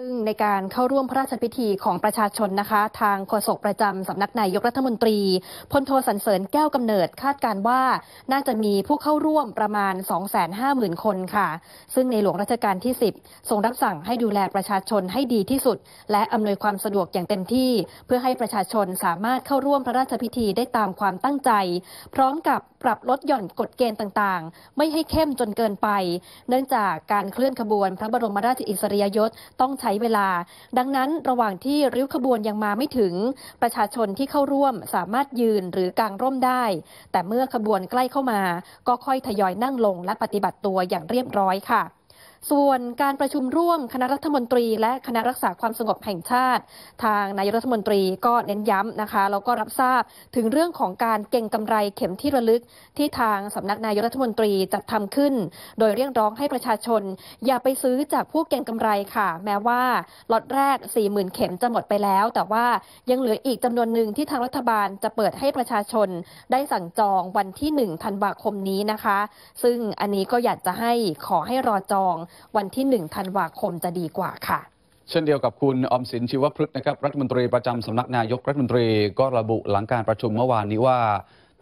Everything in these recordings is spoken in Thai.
ซึ่งในการเข้าร่วมพระราชพิธีของประชาชนนะคะ ทางโฆษกประจำสำนัก นายกรัฐมนตรี พลโทสันเสริญแก้วกำเนิดคาดการว่าน่าจะมีผู้เข้าร่วมประมาณ 250,000 คนค่ะ ซึ่งในหลวงรัชกาลที่ 10ทรงรับสั่งให้ดูแลประชาชนให้ดีที่สุด และอำนวยความสะดวกอย่างเต็มที่ เพื่อให้ประชาชนสามารถเข้าร่วมพระราชพิธีได้ตามความตั้งใจ พร้อมกับปรับลดหย่อนกฎเกณฑ์ต่างๆ ไม่ให้เข้มจนเกินไป เนื่องจากการเคลื่อนขบวนพระบรมราชอิสริยยศต้องใช้ช้เวลา ดังนั้นระหว่างที่ริ้วขบวนยังมาไม่ถึง ประชาชนที่เข้าร่วมสามารถยืนหรือกางร่มได้ แต่เมื่อขบวนใกล้เข้ามาก็ค่อยทยอยนั่งลงและปฏิบัติตัวอย่างเรียบร้อยค่ะส่วนการประชุมร่วมคณะรัฐมนตรีและคณะรักษาความสงบแห่งชาติ ทางนายรัฐมนตรีก็เน้นย้ำนะคะแล้วก็รับทราบถึงเรื่องของการเก่งกำไรเข็มที่ระลึกที่ทางสำนักนายรัฐมนตรีจัดทำขึ้น โดยเรียกร้องให้ประชาชน อย่าไปซื้อจากผู้เก่งกำไรค่ะ แม้ว่าล็อตแรก 40,000 เข็มจะหมดไปแล้วแต่ว่ายังเหลืออีกจำนวนหนึ่งที่ทางรัฐบาลจะเปิดให้ประชาชน ได้สั่งจองวันที่ 1 ธันวาคมนี้นะคะ ซึ่งอันนี้ก็อยากจะให้ขอให้รอจองวันที่1ธันวาคมจะดีกว่าค่ะ เช่นเดียวกับคุณอมสิน ชีวพฤกษ์นะครับรัฐมนตรีประจำสำนักนายกรัฐมนตรีก็ระบุหลังการประชุมเมื่อวานนี้ว่า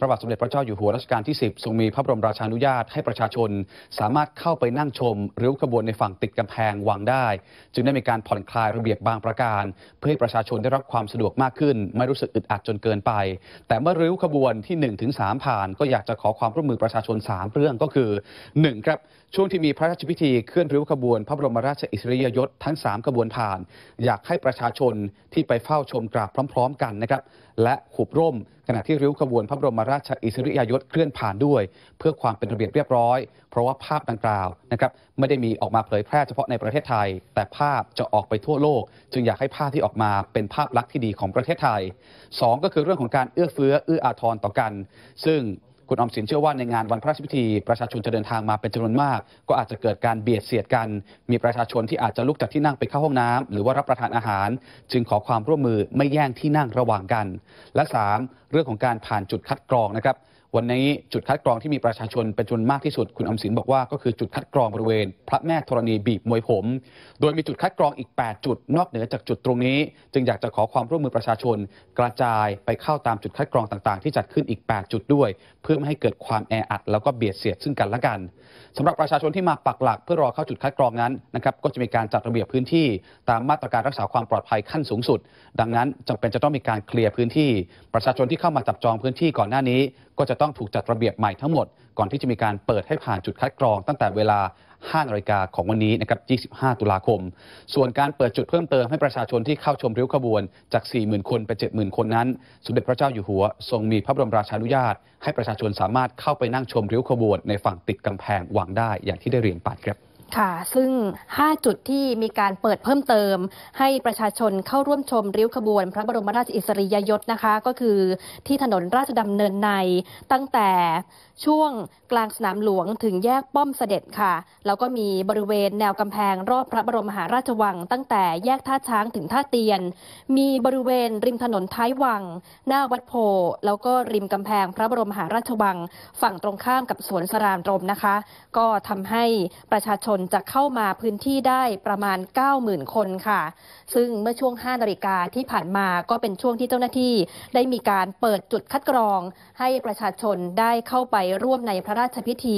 พระบาทสมเด็จพระเจ้าอยู่หัวรัชกาลที่ 10ทรงมีพระบรมราชานุญาตให้ประชาชนสามารถเข้าไปนั่งชมริ้วขบวนในฝั่งติดกำแพงวังได้ จึงได้มีการผ่อนคลายระเบียบบางประการ เพื่อให้ประชาชนได้รับความสะดวกมากขึ้น ไม่รู้สึกอึดอัดจนเกินไป แต่เมื่อริ้วขบวนที่1ถึง3ผ่าน ก็อยากจะขอความร่วมมือประชาชน 3 เรื่องก็คือ1ครับช่วงที่มีพระราชพิธีเคลื่อนริ้วขบวนพระบรมราชอิสริยยศทั้ง3ขบวนผ่านอยากให้ประชาชนที่ไปเฝ้าชมกราบพร้อม ๆกันนะครับและขุบร่มขณะที่ริ้วขบวนพระบรมราชอิสริยยศเคลื่อนผ่านด้วย เพื่อความเป็นระเบียบเรียบร้อย เพราะว่าภาพดังกล่าวนะครับไม่ได้มีออกมาเผยแพร่เฉพาะในประเทศไทย แต่ภาพจะออกไปทั่วโลก จึงอยากให้ภาพที่ออกมาเป็นภาพลักษณ์ที่ดีของประเทศไทย 2 ก็คือเรื่องของการเอื้อเฟื้อเอื้ออาทรต่อกัน ซึ่งคุณอมสินเชื่อว่าในงานวันพระราชพิธี ประชาชนจะเดินทางมาเป็นจำนวนมาก ก็อาจจะเกิดการเบียดเสียดกัน มีประชาชนที่อาจจะลุกจากที่นั่งไปเข้าห้องน้ำ หรือว่ารับประทานอาหาร จึงขอความร่วมมือไม่แย่งที่นั่งระหว่างกัน และ3เรื่องของการผ่านจุดคัดกรองนะครับวันนี้จุดคัดกรองที่มีประชาชนเป็นจำนวนมากที่สุด คุณอมสินบอกว่าก็คือจุดคัดกรองบริเวณ พระแม่ธรณีบีบมวยผม โดยมีจุดคัดกรองอีก8 จุดนอกเหนือจากจุดตรงนี้ จึงอยากจะขอความร่วมมือประชาชน กระจายไปเข้าตามจุดคัดกรองต่างๆ ที่จัดขึ้นอีก 8 จุดด้วย เพื่อไม่ให้เกิดความแออัดแล้วก็เบียดเสียดซึ่งกันและกัน สำหรับประชาชนที่มาปักหลักเพื่อรอเข้าจุดคัดกรองนั้นนะครับก็จะมีการจัดระเบียบพื้นที่ ตามมาตรการรักษาความปลอดภัยขั้นสูงสุด ดังนั้นจำเป็นจะต้องมีการเคลียร์พื้นที่ ประชาชนที่เข้ามาจับจองพื้นที่ก่อนหน้านี้ก็จะต้องถูกจัดระเบียบใหม่ทั้งหมด ก่อนที่จะมีการเปิดให้ผ่านจุดคัดกรอง ตั้งแต่เวลา5นาฬิกาของวันนี้นะครับ 25 ตุลาคม ส่วนการเปิดจุดเพิ่มเติมให้ประชาชนที่เข้าชมริ้วขบวนจาก 40,000 คนไป 70,000 คนนั้น สมเด็จพระเจ้าอยู่หัว ทรงมีพระบรมราชานุญาต ให้ประชาชนสามารถเข้าไปนั่งชมริ้วขบวนในฝั่งติดกำแพงวางได้ อย่างที่ได้เรียนไปครับค่ะ ซึ่ง 5 จุดที่มีการเปิดเพิ่มเติม ให้ประชาชนเข้าร่วมชมริ้วขบวน พระบรมราชอิสริยยศนะคะ ก็คือที่ถนนราชดำเนินใน ตั้งแต่ช่วงกลางสนามหลวงถึงแยกป้อมเสด็จค่ะ แล้วก็มีบริเวณแนวกำแพงรอบพระบรมมหาราชวัง ตั้งแต่แยกท่าช้างถึงท่าเตียน มีบริเวณริมถนนท้ายวังหน้าวัดโพ แล้วก็ริมกำแพงพระบรมมหาราชวัง ฝั่งตรงข้ามกับสวนสรามรมนะคะ ก็ทำให้ประชาชนนจะเข้ามาพื้นที่ได้ประมาณ 90,000 คนค่ะ ซึ่งเมื่อช่วง5นาฬิกาที่ผ่านมาก็เป็นช่วงที่เจ้าหน้าที่ ได้มีการเปิดจุดคัดกรอง ให้ประชาชนได้เข้าไปร่วมในพระราชพิธี